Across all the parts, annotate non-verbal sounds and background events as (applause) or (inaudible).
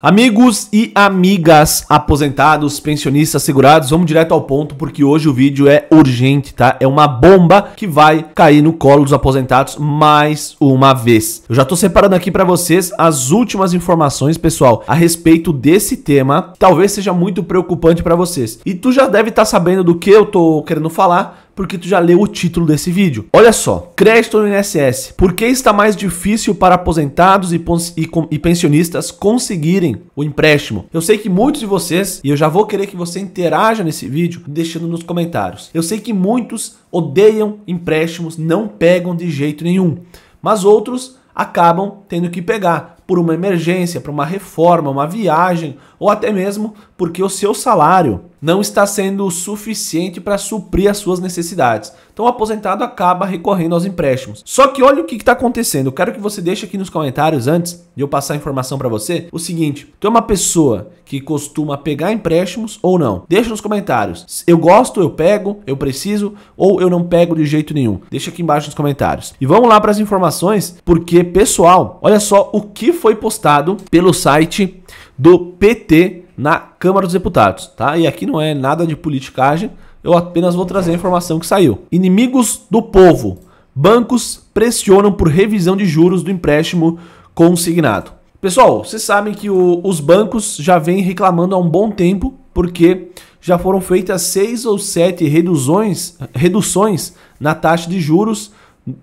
Amigos e amigas aposentados, pensionistas, segurados, vamos direto ao ponto porque hoje o vídeo é urgente, tá? É uma bomba que vai cair no colo dos aposentados mais uma vez. Eu já tô separando aqui para vocês as últimas informações, pessoal, a respeito desse tema, talvez seja muito preocupante para vocês. E tu já deve estar tá sabendo do que eu tô querendo falar, porque tu já leu o título desse vídeo. Olha só, crédito no INSS. Por que está mais difícil para aposentados e, e, e pensionistas conseguirem o empréstimo? Eu sei que muitos de vocês, e eu já vou querer que você interaja nesse vídeo, deixando nos comentários. Eu sei que muitos odeiam empréstimos, não pegam de jeito nenhum, mas outros acabam tendo que pegar por uma emergência, por uma reforma, uma viagem, ou até mesmo porque o seu salário não está sendo suficiente para suprir as suas necessidades. Então o aposentado acaba recorrendo aos empréstimos. Só que olha o que está acontecendo. Eu quero que você deixe aqui nos comentários antes de eu passar a informação para você. O seguinte: tu é uma pessoa que costuma pegar empréstimos ou não? Deixa nos comentários. Eu gosto, eu pego, eu preciso ou eu não pego de jeito nenhum. Deixa aqui embaixo nos comentários. E vamos lá para as informações, porque pessoal, olha só o que foi postado pelo site do PT na Câmara dos Deputados, tá? E aqui não é nada de politicagem, eu apenas vou trazer a informação que saiu. Inimigos do povo. Bancos pressionam por revisão de juros do empréstimo consignado. Pessoal, vocês sabem que o, os bancos já vêm reclamando há um bom tempo porque já foram feitas seis ou sete reduções, reduções na taxa de juros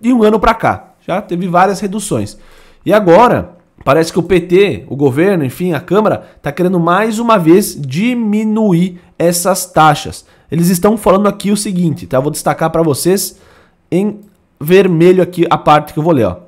de um ano para cá. Já teve várias reduções. E agora Parece que o PT, o governo, enfim, a Câmara, está querendo mais uma vez diminuir essas taxas. Eles estão falando aqui o seguinte, tá? Vou destacar para vocês em vermelho aqui a parte que eu vou ler, ó.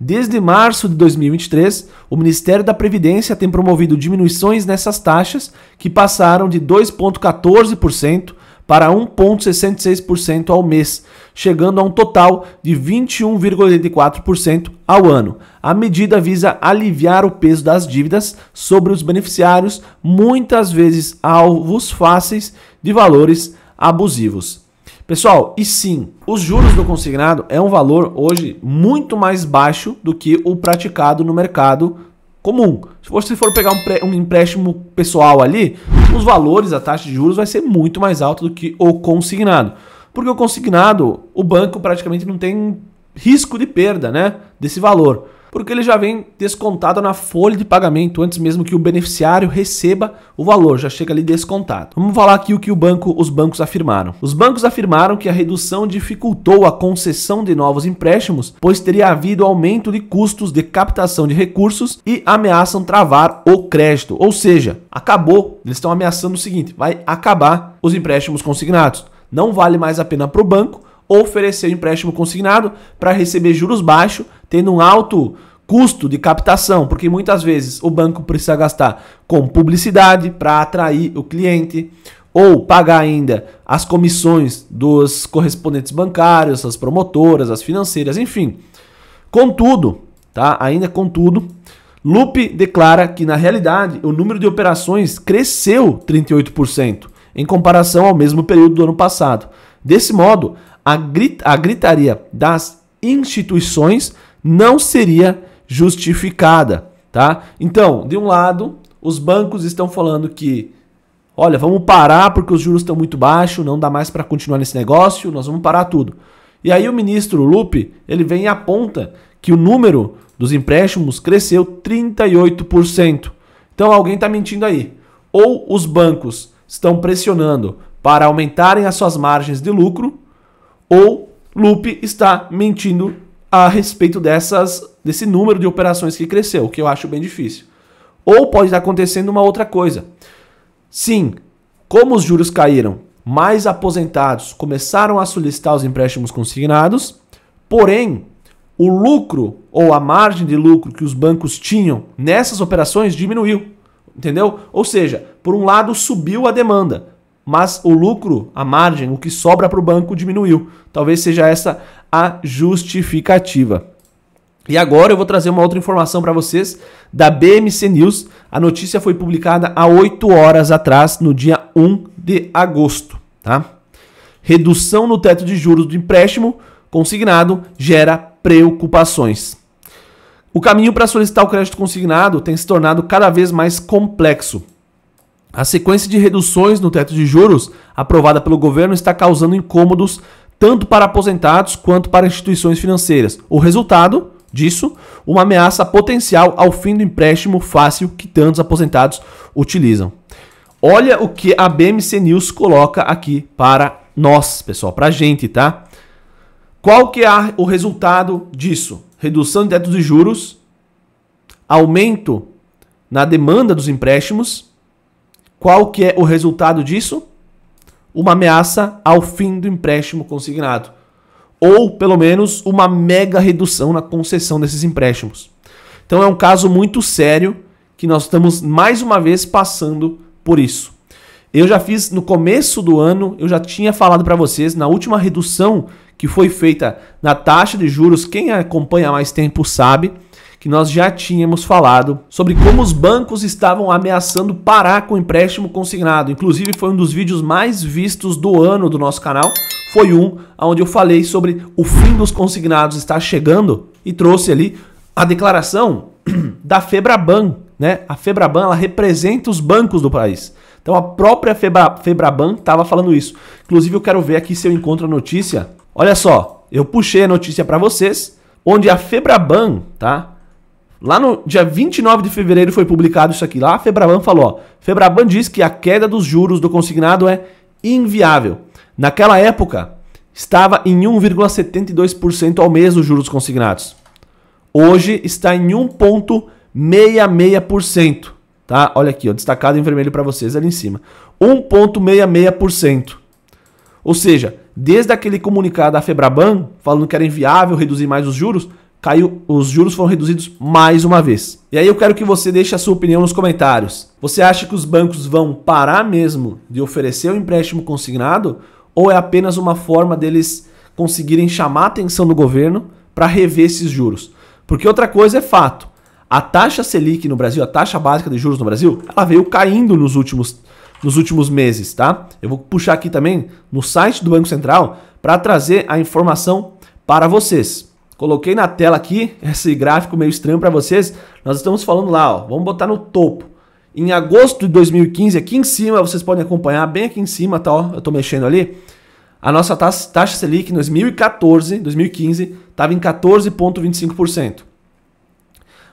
Desde março de 2023, o Ministério da Previdência tem promovido diminuições nessas taxas, que passaram de 2,14% para 1,66% ao mês, chegando a um total de 21,84% ao ano. A medida visa aliviar o peso das dívidas sobre os beneficiários, muitas vezes alvos fáceis de valores abusivos. Pessoal, e sim, os juros do consignado é um valor hoje muito mais baixo do que o praticado no mercado comum. Se você for pegar um, um, empréstimo pessoal ali, os valores, a taxa de juros vai ser muito mais alta do que o consignado. Porque o consignado, o banco praticamente não tem risco de perda né, desse valor, porque ele já vem descontado na folha de pagamento antes mesmo que o beneficiário receba o valor, já chega ali descontado. Vamos falar aqui o que o banco, os bancos afirmaram. Os bancos afirmaram que a redução dificultou a concessão de novos empréstimos, pois teria havido aumento de custos de captação de recursos e ameaçam travar o crédito. Ou seja, acabou, eles estão ameaçando o seguinte, vai acabar os empréstimos consignados não vale mais a pena para o banco oferecer um empréstimo consignado para receber juros baixos, tendo um alto custo de captação, porque muitas vezes o banco precisa gastar com publicidade para atrair o cliente ou pagar ainda as comissões dos correspondentes bancários, as promotoras, as financeiras, enfim. Contudo, tá? Ainda contudo, Lupe declara que na realidade o número de operações cresceu 38% em comparação ao mesmo período do ano passado. Desse modo, a, grit a gritaria das instituições não seria justificada, tá? Então, de um lado, os bancos estão falando que olha, vamos parar porque os juros estão muito baixos, não dá mais para continuar nesse negócio, nós vamos parar tudo. E aí o ministro Lupe, ele vem e aponta que o número dos empréstimos cresceu 38%. Então alguém está mentindo aí. Ou os bancos estão pressionando para aumentarem as suas margens de lucro, ou Lupe está mentindo a respeito dessas, desse número de operações que cresceu, o que eu acho bem difícil. Ou pode estar acontecendo uma outra coisa. Sim, como os juros caíram, mais aposentados começaram a solicitar os empréstimos consignados, porém, o lucro ou a margem de lucro que os bancos tinham nessas operações diminuiu. Entendeu? Ou seja, por um lado, subiu a demanda, mas o lucro, a margem, o que sobra para o banco diminuiu. Talvez seja essa a justificativa. E agora eu vou trazer uma outra informação para vocês da BMC News. A notícia foi publicada há 8 horas atrás, no dia 1 de agosto. Tá? Redução no teto de juros do empréstimo consignado gera preocupações. O caminho para solicitar o crédito consignado tem se tornado cada vez mais complexo. A sequência de reduções no teto de juros aprovada pelo governo está causando incômodos tanto para aposentados quanto para instituições financeiras. O resultado disso, uma ameaça potencial ao fim do empréstimo fácil que tantos aposentados utilizam. Olha o que a BMC News coloca aqui para nós, pessoal, para a gente, tá? Qual que é o resultado disso? Redução de teto de juros, aumento na demanda dos empréstimos qual que é o resultado disso? Uma ameaça ao fim do empréstimo consignado, ou pelo menos uma mega redução na concessão desses empréstimos. Então é um caso muito sério que nós estamos mais uma vez passando por isso. Eu já fiz no começo do ano, eu já tinha falado para vocês na última redução que foi feita na taxa de juros, quem acompanha há mais tempo sabe, que nós já tínhamos falado sobre como os bancos estavam ameaçando parar com o empréstimo consignado. Inclusive, foi um dos vídeos mais vistos do ano do nosso canal. Foi um onde eu falei sobre o fim dos consignados está chegando e trouxe ali a declaração (clears throat) da Febraban. Né? A Febraban ela representa os bancos do país. Então a própria Febra, Febraban estava falando isso. Inclusive, eu quero ver aqui se eu encontro a notícia. Olha só, eu puxei a notícia para vocês, onde a Febraban, tá? Lá no dia 29 de fevereiro foi publicado isso aqui. Lá a Febraban falou: ó, Febraban diz que a queda dos juros do consignado é inviável. Naquela época, estava em 1,72% ao mês os juros consignados. Hoje está em 1,66%. Tá? Olha aqui, ó, destacado em vermelho para vocês ali em cima. 1,66%. Ou seja, desde aquele comunicado da Febraban, falando que era inviável reduzir mais os juros, caiu, os juros foram reduzidos mais uma vez. E aí eu quero que você deixe a sua opinião nos comentários. Você acha que os bancos vão parar mesmo de oferecer o empréstimo consignado ou é apenas uma forma deles conseguirem chamar a atenção do governo para rever esses juros? Porque outra coisa é fato. A taxa Selic no Brasil, a taxa básica de juros no Brasil, ela veio caindo nos últimos nos últimos meses, tá? Eu vou puxar aqui também no site do Banco Central para trazer a informação para vocês. Coloquei na tela aqui esse gráfico meio estranho para vocês. Nós estamos falando lá, ó, vamos botar no topo. Em agosto de 2015, aqui em cima, vocês podem acompanhar, bem aqui em cima, tá, ó, eu estou mexendo ali. A nossa taxa, taxa Selic em 2014, 2015, estava em 14,25%.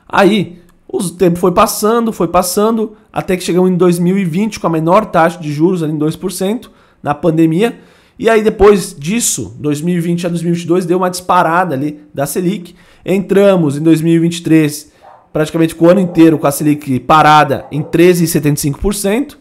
Aí, o tempo foi passando, foi passando, até que chegamos em 2020 com a menor taxa de juros, ali em 2%, na pandemia. E aí depois disso, 2020 a 2022 deu uma disparada ali da Selic. Entramos em 2023 praticamente o ano inteiro com a Selic parada em 13,75%.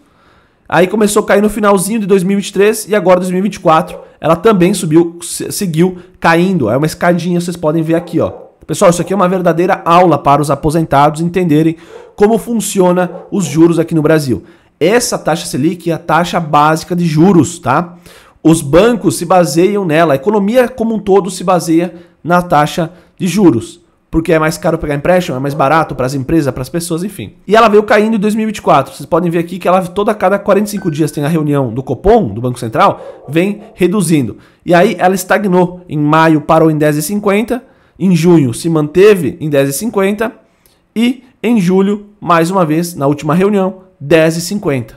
Aí começou a cair no finalzinho de 2023 e agora 2024 ela também subiu, seguiu caindo. É uma escadinha, vocês podem ver aqui, ó. Pessoal, isso aqui é uma verdadeira aula para os aposentados entenderem como funciona os juros aqui no Brasil. Essa taxa Selic é a taxa básica de juros, tá? Os bancos se baseiam nela, a economia como um todo se baseia na taxa de juros, porque é mais caro pegar empréstimo, é mais barato para as empresas, para as pessoas, enfim. E ela veio caindo em 2024. Vocês podem ver aqui que ela toda a cada 45 dias tem a reunião do Copom, do Banco Central, vem reduzindo. E aí ela estagnou. Em maio parou em 10,50, em junho se manteve em 10,50 e em julho, mais uma vez, na última reunião, 10,50.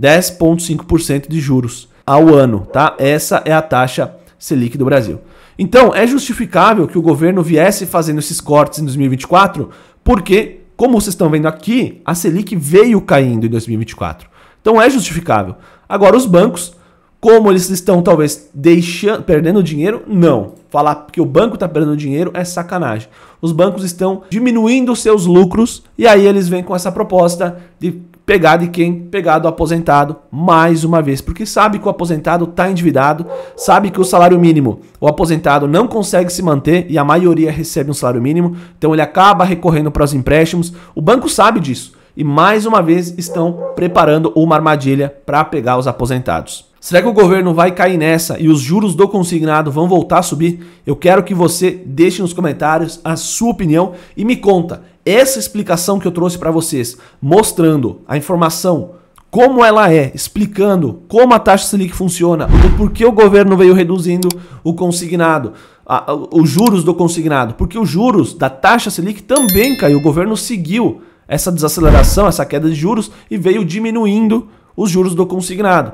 10,5% de juros ao ano, tá? Essa é a taxa Selic do Brasil. Então, é justificável que o governo viesse fazendo esses cortes em 2024, porque, como vocês estão vendo aqui, a Selic veio caindo em 2024. Então, é justificável. Agora, os bancos, como eles estão talvez deixando, perdendo dinheiro, não. Falar que o banco está perdendo dinheiro é sacanagem. Os bancos estão diminuindo seus lucros e aí eles vêm com essa proposta de pegar de quem? Pegar do aposentado mais uma vez, porque sabe que o aposentado está endividado, sabe que o salário mínimo, o aposentado não consegue se manter e a maioria recebe um salário mínimo, então ele acaba recorrendo para os empréstimos. O banco sabe disso e mais uma vez estão preparando uma armadilha para pegar os aposentados. Será que o governo vai cair nessa e os juros do consignado vão voltar a subir? Eu quero que você deixe nos comentários a sua opinião e me conta essa explicação que eu trouxe para vocês, mostrando a informação como ela é, explicando como a taxa Selic funciona, o porquê o governo veio reduzindo o consignado, a, a, os juros do consignado, porque os juros da taxa Selic também caiu, o governo seguiu essa desaceleração, essa queda de juros e veio diminuindo os juros do consignado.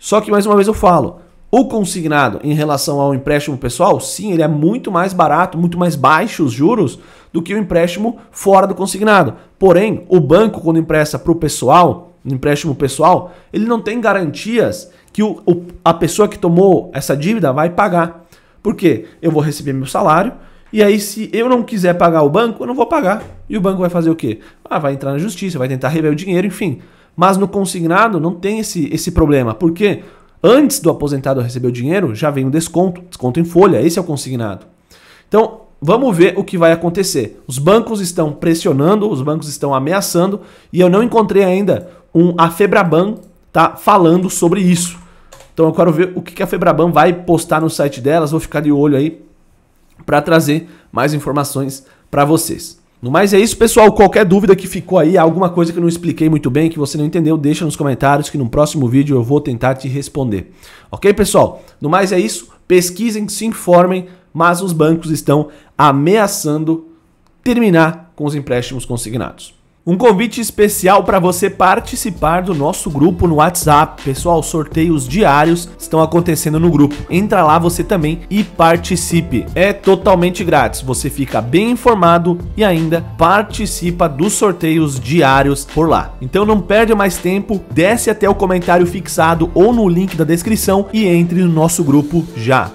Só que mais uma vez eu falo, o consignado em relação ao empréstimo pessoal, sim, ele é muito mais barato, muito mais baixo os juros do que o empréstimo fora do consignado. Porém, o banco quando empresta para o pessoal, no empréstimo pessoal, ele não tem garantias que o, o, a pessoa que tomou essa dívida vai pagar. Por quê? Eu vou receber meu salário e aí se eu não quiser pagar o banco, eu não vou pagar. E o banco vai fazer o quê? Ah, vai entrar na justiça, vai tentar rever o dinheiro, enfim. Mas no consignado não tem esse, esse problema. Por quê? Antes do aposentado receber o dinheiro, já vem o desconto, desconto em folha, esse é o consignado. Então, vamos ver o que vai acontecer. Os bancos estão pressionando, os bancos estão ameaçando, e eu não encontrei ainda um a Febraban tá falando sobre isso. Então eu quero ver o que a Febraban vai postar no site delas, vou ficar de olho aí para trazer mais informações para vocês. No mais é isso, pessoal. Qualquer dúvida que ficou aí, alguma coisa que eu não expliquei muito bem, que você não entendeu, deixa nos comentários que no próximo vídeo eu vou tentar te responder. Ok, pessoal? No mais é isso. Pesquisem, se informem, mas os bancos estão ameaçando terminar com os empréstimos consignados. Um convite especial para você participar do nosso grupo no WhatsApp. Pessoal, sorteios diários estão acontecendo no grupo. Entra lá você também e participe. É totalmente grátis. Você fica bem informado e ainda participa dos sorteios diários por lá. Então não perde mais tempo, desce até o comentário fixado ou no link da descrição e entre no nosso grupo já.